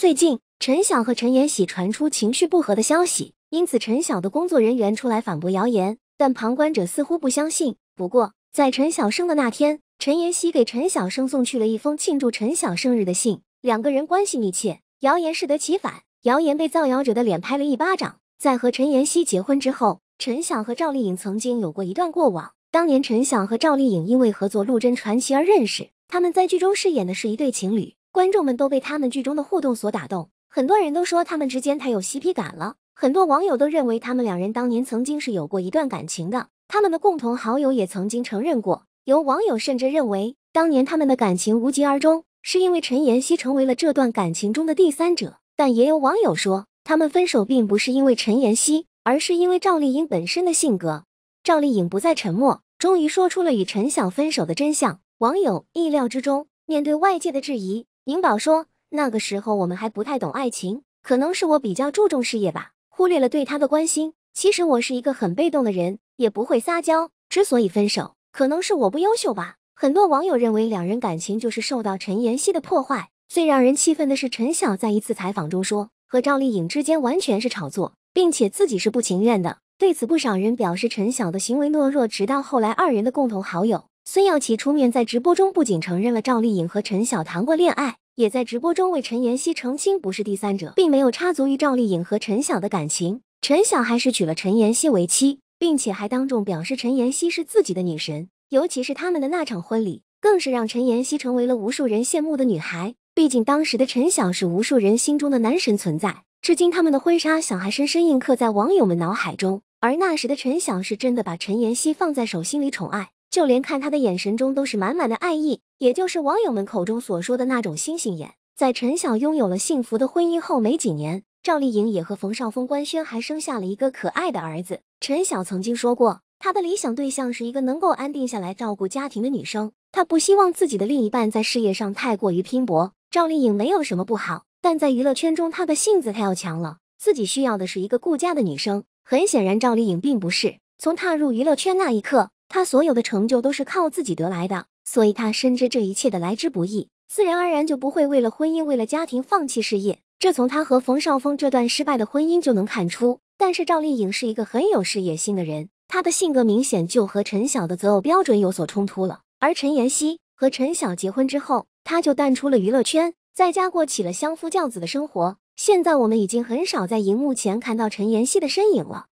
最近，陈晓和陈妍希传出情绪不和的消息，因此陈晓的工作人员出来反驳谣言，但旁观者似乎不相信。不过，在陈晓生的那天，陈妍希给陈晓生送去了一封庆祝陈晓生日的信，两个人关系密切，谣言适得其反，谣言被造谣者的脸拍了一巴掌。在和陈妍希结婚之后，陈晓和赵丽颖曾经有过一段过往。当年，陈晓和赵丽颖因为合作《陆贞传奇》而认识，他们在剧中饰演的是一对情侣。观众们都被他们剧中的互动所打动，很多人都说他们之间太有 CP 感了。很多网友都认为他们两人当年曾经是有过一段感情的，他们的共同好友也曾经承认过。有网友甚至认为，当年他们的感情无疾而终，是因为陈妍希成为了这段感情中的第三者。但也有网友说，他们分手并不是因为陈妍希，而是因为赵丽颖本身的性格。赵丽颖不再沉默，终于说出了与陈晓分手的真相。网友意料之中，面对外界的质疑。颖宝说：“那个时候我们还不太懂爱情，可能是我比较注重事业吧，忽略了对他的关心。其实我是一个很被动的人，也不会撒娇。之所以分手，可能是我不优秀吧。”很多网友认为两人感情就是受到陈妍希的破坏。最让人气愤的是，陈晓在一次采访中说，和赵丽颖之间完全是炒作，并且自己是不情愿的。对此，不少人表示陈晓的行为懦弱。直到后来，二人的共同好友。孙耀琦出面在直播中不仅承认了赵丽颖和陈晓谈过恋爱，也在直播中为陈妍希澄清不是第三者，并没有插足于赵丽颖和陈晓的感情。陈晓还是娶了陈妍希为妻，并且还当众表示陈妍希是自己的女神。尤其是他们的那场婚礼，更是让陈妍希成为了无数人羡慕的女孩。毕竟当时的陈晓是无数人心中的男神存在，至今他们的婚纱照还深深印刻在网友们脑海中。而那时的陈晓是真的把陈妍希放在手心里宠爱。就连看他的眼神中都是满满的爱意，也就是网友们口中所说的那种星星眼。在陈晓拥有了幸福的婚姻后没几年，赵丽颖也和冯绍峰官宣，还生下了一个可爱的儿子。陈晓曾经说过，他的理想对象是一个能够安定下来照顾家庭的女生，他不希望自己的另一半在事业上太过于拼搏。赵丽颖没有什么不好，但在娱乐圈中，她的性子太要强了，自己需要的是一个顾家的女生。很显然，赵丽颖并不是从踏入娱乐圈那一刻。他所有的成就都是靠自己得来的，所以他深知这一切的来之不易，自然而然就不会为了婚姻、为了家庭放弃事业。这从他和冯绍峰这段失败的婚姻就能看出。但是赵丽颖是一个很有事业心的人，她的性格明显就和陈晓的择偶标准有所冲突了。而陈妍希和陈晓结婚之后，她就淡出了娱乐圈，在家过起了相夫教子的生活。现在我们已经很少在荧幕前看到陈妍希的身影了。